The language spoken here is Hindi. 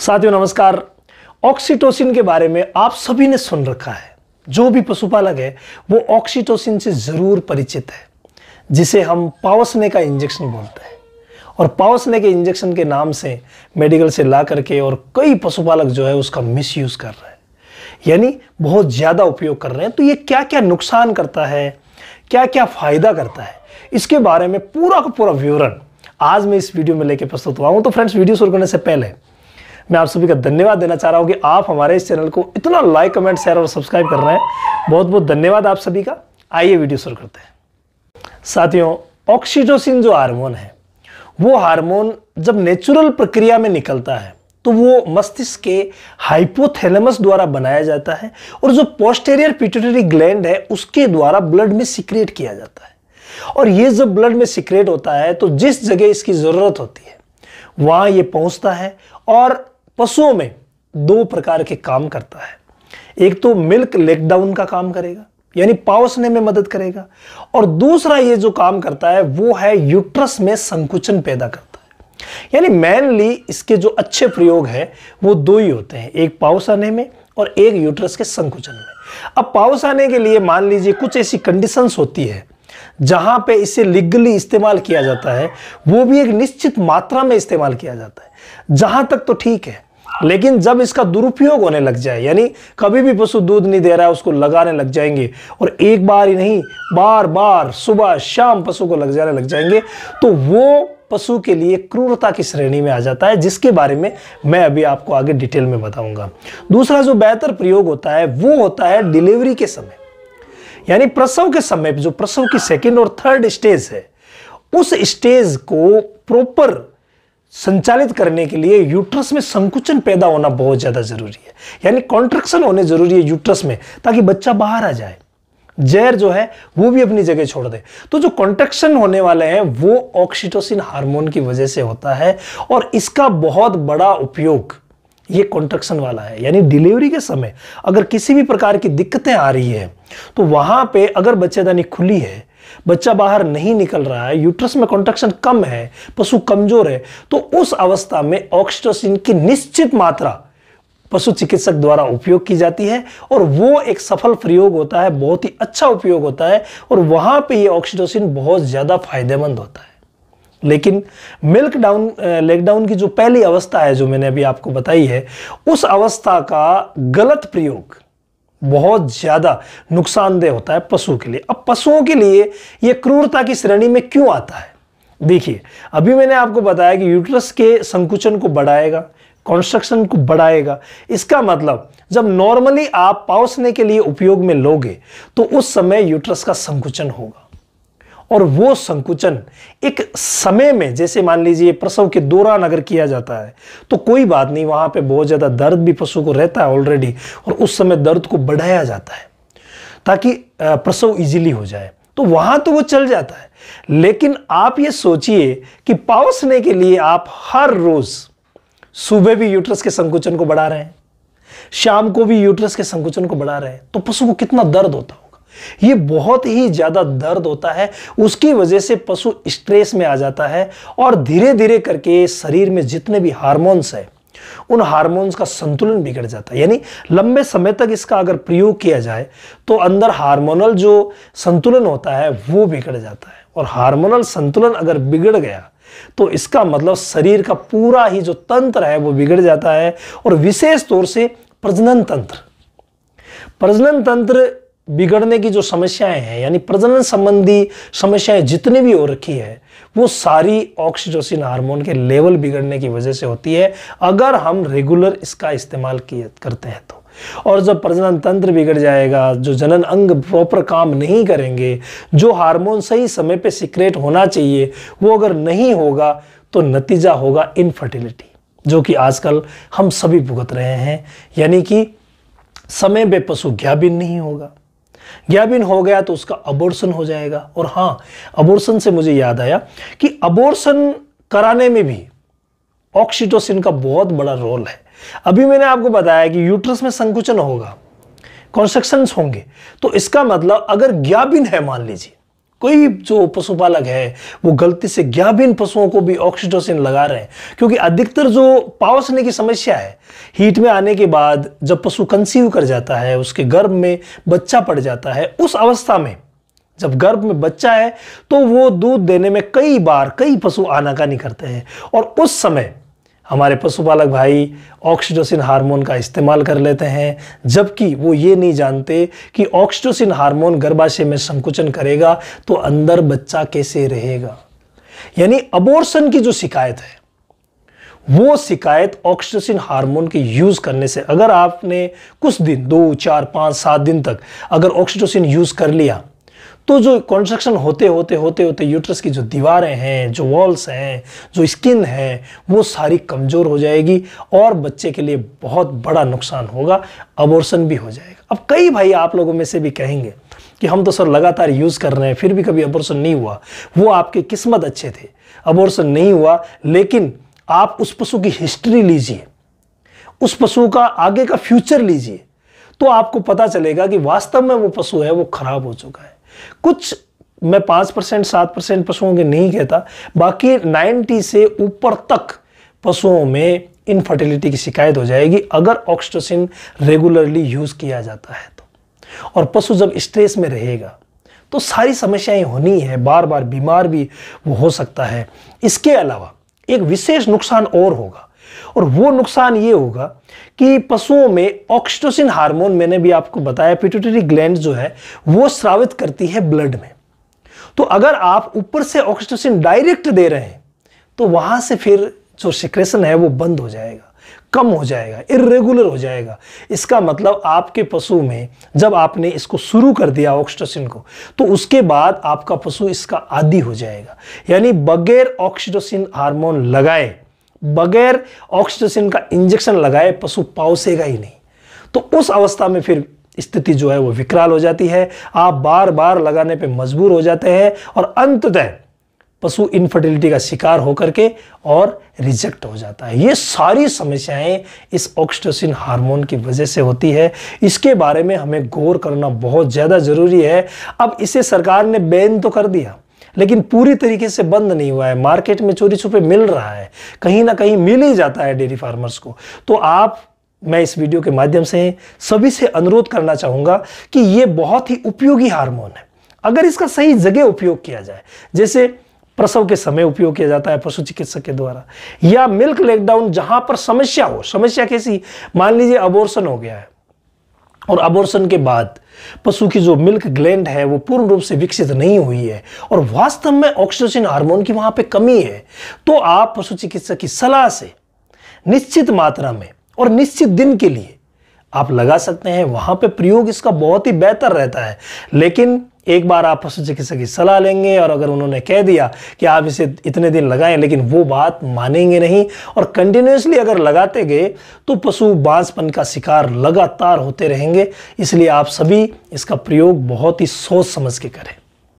साथियों नमस्कार ऑक्सीटोसिन के बारे में आप सभी ने सुन रखा है जो भी पशुपालक है वो ऑक्सीटोसिन से ज़रूर परिचित है जिसे हम पावसने का इंजेक्शन बोलते हैं और पावसने के इंजेक्शन के नाम से मेडिकल से ला करके और कई पशुपालक जो है उसका मिस कर रहे हैं यानी बहुत ज़्यादा उपयोग कर रहे हैं तो ये क्या क्या नुकसान करता है क्या क्या फ़ायदा करता है इसके बारे में पूरा का पूरा विवरण आज मैं इस वीडियो में लेके प्रस्तुत हुआ हूँ तो फ्रेंड्स वीडियो शुरू करने से पहले मैं आप सभी का धन्यवाद देना चाह रहा हूँ कि आप हमारे इस चैनल को इतना लाइक कमेंट शेयर और सब्सक्राइब कर रहे हैं बहुत बहुत धन्यवाद आप सभी का आइए वीडियो शुरू करते हैं साथियों ऑक्सीटोसिन जो हार्मोन है वो हार्मोन जब नेचुरल प्रक्रिया में निकलता है तो वो मस्तिष्क के हाइपोथैलेमस द्वारा बनाया जाता है और जो पोस्टेरियर पिट्यूटरी ग्लैंड है उसके द्वारा ब्लड में सिक्रेट किया जाता है और ये जब ब्लड में सिक्रेट होता है तो जिस जगह इसकी ज़रूरत होती है वहाँ ये पहुँचता है और पशुओं में दो प्रकार के काम करता है एक तो मिल्क लेकडाउन का काम करेगा यानी पावसने में मदद करेगा और दूसरा ये जो काम करता है वो है यूट्रस में संकुचन पैदा करता है यानी मेनली इसके जो अच्छे प्रयोग है वो दो ही होते हैं एक आने में और एक यूट्रस के संकुचन में अब पावस आने के लिए मान लीजिए कुछ ऐसी कंडीशंस होती है जहां पे इसे लीगली इस्तेमाल किया जाता है वो भी एक निश्चित मात्रा में इस्तेमाल किया जाता है जहां तक तो ठीक है लेकिन जब इसका दुरुपयोग होने लग जाए यानी कभी भी पशु दूध नहीं दे रहा है उसको लगाने लग जाएंगे और एक बार ही नहीं बार बार सुबह शाम पशु को लग जाने लग जाएंगे तो वो पशु के लिए क्रूरता की श्रेणी में आ जाता है जिसके बारे में मैं अभी आपको आगे डिटेल में बताऊंगा दूसरा जो बेहतर प्रयोग होता है वो होता है डिलीवरी के समय यानी प्रसव के समय जो प्रसव की सेकेंड और थर्ड स्टेज है उस स्टेज को प्रॉपर संचालित करने के लिए यूट्रस में संकुचन पैदा होना बहुत ज़्यादा ज़रूरी है यानी कॉन्ट्रक्शन होने ज़रूरी है यूट्रस में ताकि बच्चा बाहर आ जाए जहर जो है वो भी अपनी जगह छोड़ दे तो जो कॉन्ट्रक्शन होने वाले हैं वो ऑक्सीटोसिन हार्मोन की वजह से होता है और इसका बहुत बड़ा उपयोग ये कॉन्ट्रक्शन वाला है यानी डिलीवरी के समय अगर किसी भी प्रकार की दिक्कतें आ रही है तो वहां पर अगर बच्चेदानी खुली है बच्चा बाहर नहीं निकल रहा है यूट्रस में कॉन्ट्रेक्शन कम है पशु कमजोर है तो उस अवस्था में ऑक्सीटोसिन की निश्चित मात्रा पशु चिकित्सक द्वारा उपयोग की जाती है और वो एक सफल प्रयोग होता है बहुत ही अच्छा उपयोग होता है और वहां पे ये ऑक्सीटोसिन बहुत ज़्यादा फायदेमंद होता है लेकिन मिल्क डाउन लेग डाउन की जो पहली अवस्था है जो मैंने अभी आपको बताई है उस अवस्था का गलत प्रयोग बहुत ज़्यादा नुकसानदेह होता है पशुओं के लिए अब पशुओं के लिए ये क्रूरता की श्रेणी में क्यों आता है देखिए अभी मैंने आपको बताया कि यूट्रस के संकुचन को बढ़ाएगा कंस्ट्रक्शन को बढ़ाएगा इसका मतलब जब नॉर्मली आप पाउसने के लिए उपयोग में लोगे तो उस समय यूट्रस का संकुचन होगा और वो संकुचन एक समय में जैसे मान लीजिए प्रसव के दौरान अगर किया जाता है तो कोई बात नहीं वहां पे बहुत ज़्यादा दर्द भी पशु को रहता है ऑलरेडी और उस समय दर्द को बढ़ाया जाता है ताकि प्रसव इजीली हो जाए तो वहां तो वो चल जाता है लेकिन आप ये सोचिए कि पावसने के लिए आप हर रोज़ सुबह भी यूट्रस के संकुचन को बढ़ा रहे हैं शाम को भी यूट्रस के संकुचन को बढ़ा रहे हैं तो पशु को कितना दर्द होता हो ये बहुत ही ज़्यादा दर्द होता है उसकी वजह से पशु स्ट्रेस में आ जाता है और धीरे धीरे करके शरीर में जितने भी हार्मोन्स है उन हार्मोन्स का संतुलन बिगड़ जाता है यानी लंबे समय तक इसका अगर प्रयोग किया जाए तो अंदर हार्मोनल जो संतुलन होता है वो बिगड़ जाता है और हार्मोनल संतुलन अगर बिगड़ गया तो इसका मतलब शरीर का पूरा ही जो तंत्र है वो बिगड़ जाता है और विशेष तौर से प्रजनन तंत्र प्रजनन तंत्र बिगड़ने की जो समस्याएं हैं यानी प्रजनन संबंधी समस्याएं जितनी भी हो रखी है वो सारी ऑक्सीटोसिन हार्मोन के लेवल बिगड़ने की वजह से होती है अगर हम रेगुलर इसका इस्तेमाल किए करते हैं तो और जब प्रजनन तंत्र बिगड़ जाएगा जो जनन अंग प्रॉपर काम नहीं करेंगे जो हार्मोन सही समय पे सिक्रेट होना चाहिए वो अगर नहीं होगा तो नतीजा होगा इनफर्टिलिटी जो कि आजकल हम सभी भुगत रहे हैं यानी कि समय पे पशु ज्ञा भी नहीं होगा गैबिन हो गया तो उसका अबोर्सन हो जाएगा और हाँ अबोर्सन से मुझे याद आया कि अबोर्सन कराने में भी ऑक्सीटोसिन का बहुत बड़ा रोल है अभी मैंने आपको बताया कि यूट्रस में संकुचन होगा कॉन्स्ट्रक्शन होंगे तो इसका मतलब अगर ग्याबिन है मान लीजिए कोई जो पशुपालक है वो गलती से ज्ञाबीन पशुओं को भी ऑक्सीटोसिन लगा रहे हैं क्योंकि अधिकतर जो पावसने की समस्या है हीट में आने के बाद जब पशु कंसीव कर जाता है उसके गर्भ में बच्चा पड़ जाता है उस अवस्था में जब गर्भ में बच्चा है तो वो दूध देने में कई बार कई पशु आनाकानी करते हैं और उस समय हमारे पशुपालक भाई ऑक्सीटोसिन हार्मोन का इस्तेमाल कर लेते हैं जबकि वो ये नहीं जानते कि ऑक्सीटोसिन हार्मोन गर्भाशय में संकुचन करेगा तो अंदर बच्चा कैसे रहेगा यानी अबोर्सन की जो शिकायत है वो शिकायत ऑक्सीटोसिन हार्मोन के यूज़ करने से अगर आपने कुछ दिन दो चार पाँच सात दिन तक अगर ऑक्सीटोसिन यूज़ कर लिया तो जो कॉन्स्ट्रक्शन होते होते होते होते यूट्रस की जो दीवारें हैं जो वॉल्स हैं जो स्किन है वो सारी कमज़ोर हो जाएगी और बच्चे के लिए बहुत बड़ा नुकसान होगा अबोर्सन भी हो जाएगा अब कई भाई आप लोगों में से भी कहेंगे कि हम तो सर लगातार यूज़ कर रहे हैं फिर भी कभी अबोर्सन नहीं हुआ वो आपके किस्मत अच्छे थे अबोर्सन नहीं हुआ लेकिन आप उस पशु की हिस्ट्री लीजिए उस पशु का आगे का फ्यूचर लीजिए तो आपको पता चलेगा कि वास्तव में वो पशु है वो खराब हो चुका है कुछ मैं पांच परसेंट सात परसेंट पशुओं के नहीं कहता बाकी नाइन्टी से ऊपर तक पशुओं में इनफर्टिलिटी की शिकायत हो जाएगी अगर ऑक्सीटोसिन रेगुलरली यूज़ किया जाता है तो और पशु जब स्ट्रेस में रहेगा तो सारी समस्याएं होनी है बार बार बीमार भी वो हो सकता है इसके अलावा एक विशेष नुकसान और होगा और वो नुकसान ये होगा कि पशुओं में ऑक्सीटोसिन हार्मोन मैंने भी आपको बताया पिट्यूटरी ग्लैंड जो है वो स्रावित करती है ब्लड में तो अगर आप ऊपर से ऑक्सीटोसिन डायरेक्ट दे रहे हैं तो वहां से फिर जो सिक्रेशन है वो बंद हो जाएगा कम हो जाएगा इरेगुलर हो जाएगा इसका मतलब आपके पशु में जब आपने इसको शुरू कर दिया ऑक्सीटोसिन को तो उसके बाद आपका पशु इसका आदि हो जाएगा यानी बगैर ऑक्सीटोसिन हार्मोन लगाए बगैर ऑक्सीटोसिन का इंजेक्शन लगाए पशु पाउसेगा ही नहीं तो उस अवस्था में फिर स्थिति जो है वो विकराल हो जाती है आप बार बार लगाने पे मजबूर हो जाते हैं और अंततः पशु इनफर्टिलिटी का शिकार होकर के और रिजेक्ट हो जाता है ये सारी समस्याएं इस ऑक्सीटोसिन हार्मोन की वजह से होती है इसके बारे में हमें गौर करना बहुत ज़्यादा ज़रूरी है अब इसे सरकार ने बैन तो कर दिया लेकिन पूरी तरीके से बंद नहीं हुआ है मार्केट में चोरी छुपे मिल रहा है कहीं ना कहीं मिल ही जाता है डेयरी फार्मर्स को तो आप मैं इस वीडियो के माध्यम से सभी से अनुरोध करना चाहूँगा कि ये बहुत ही उपयोगी हार्मोन है अगर इसका सही जगह उपयोग किया जाए जैसे प्रसव के समय उपयोग किया जाता है पशु चिकित्सक के द्वारा या मिल्क लेकडाउन जहां पर समस्या हो समस्या कैसी मान लीजिए अबोर्सन हो गया है और अबोर्सन के बाद पशु की जो मिल्क ग्लैंड है वो पूर्ण रूप से विकसित नहीं हुई है और वास्तव में ऑक्सीटोसिन हार्मोन की वहाँ पे कमी है तो आप पशु चिकित्सक की सलाह से निश्चित मात्रा में और निश्चित दिन के लिए आप लगा सकते हैं वहां पे प्रयोग इसका बहुत ही बेहतर रहता है लेकिन एक बार आप पशु चिकित्सक की सलाह लेंगे और अगर उन्होंने कह दिया कि आप इसे इतने दिन लगाएं लेकिन वो बात मानेंगे नहीं और कंटिन्यूसली अगर लगाते गए तो पशु बांसपन का शिकार लगातार होते रहेंगे इसलिए आप सभी इसका प्रयोग बहुत ही सोच समझ के करें